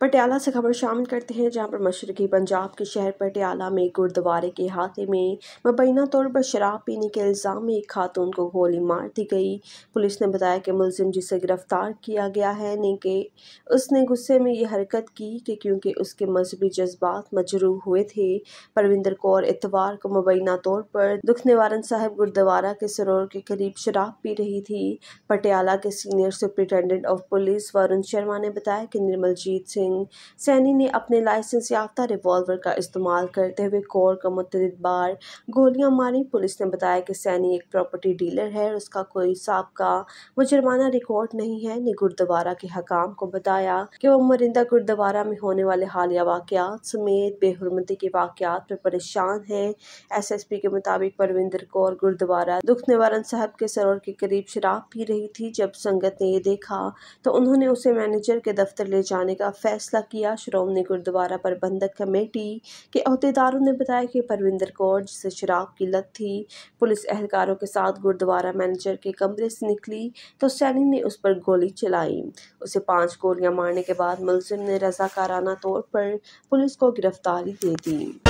पटियाला से खबर शामिल करते हैं जहाँ पर मशरकी पंजाब के शहर पटियाला में गुरुद्वारे के हाथे में मुबैना तौर पर शराब पीने के इल्ज़ाम में एक खातून को गोली मार दी गई पुलिस ने बताया कि मुलजिम जिसे गिरफ्तार किया गया है ने कि उसने गुस्से में ये हरकत की कि क्योंकि उसके मजहबी जज्बात मजरू हुए थे परविंदर कौर इतवार को मुबैना तौर पर दुख निवारण साहब गुरुद्वारा के सरोवर के करीब शराब पी रही थी पटियाला के senior superintendent of police Varun Sharma ने बताया कि निर्मलजीत सिंह सिंह सैनी ने अपने लाइसेंस याफ्ता रिवॉल्वर का इस्तेमाल करते हुए कौर का मतदीद बार गोलियां मारी पुलिस ने बताया कि सैनी एक प्रॉपर्टी डीलर है और उसका कोई सबका मुजरमाना रिकॉर्ड नहीं है ने गुरुद्वारा के हकाम को बताया कि वह मरिंदा गुरुद्वारा में होने वाले हालिया वाकयात समेत बेहरमती के वाकयात पर परेशान है एस एस पी के मुताबिक परविंदर कौर गुरुद्वारा दुख निवारण साहब के सरोवर के करीब शराब पी रही थी जब संगत ने यह देखा तो उन्होंने उसे मैनेजर के दफ्तर ले जाने का फैसला फैसला किया श्रोमणी गुरुद्वारा प्रबंधक कमेटी के अहदेदारों ने बताया कि परविंदर कौर जिसे शराब की लत थी पुलिस एहलकारों के साथ गुरुद्वारा मैनेजर के कमरे से निकली तो सैनी ने उस पर गोली चलाई उसे पांच गोलियां मारने के बाद मुलजिम ने रजाकाराना तौर पर पुलिस को गिरफ्तारी दे दी